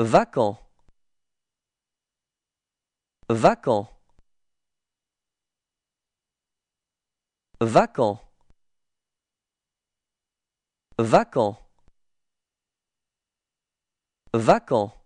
Vacant. Vacant. Vacant. Vacant. Vacant.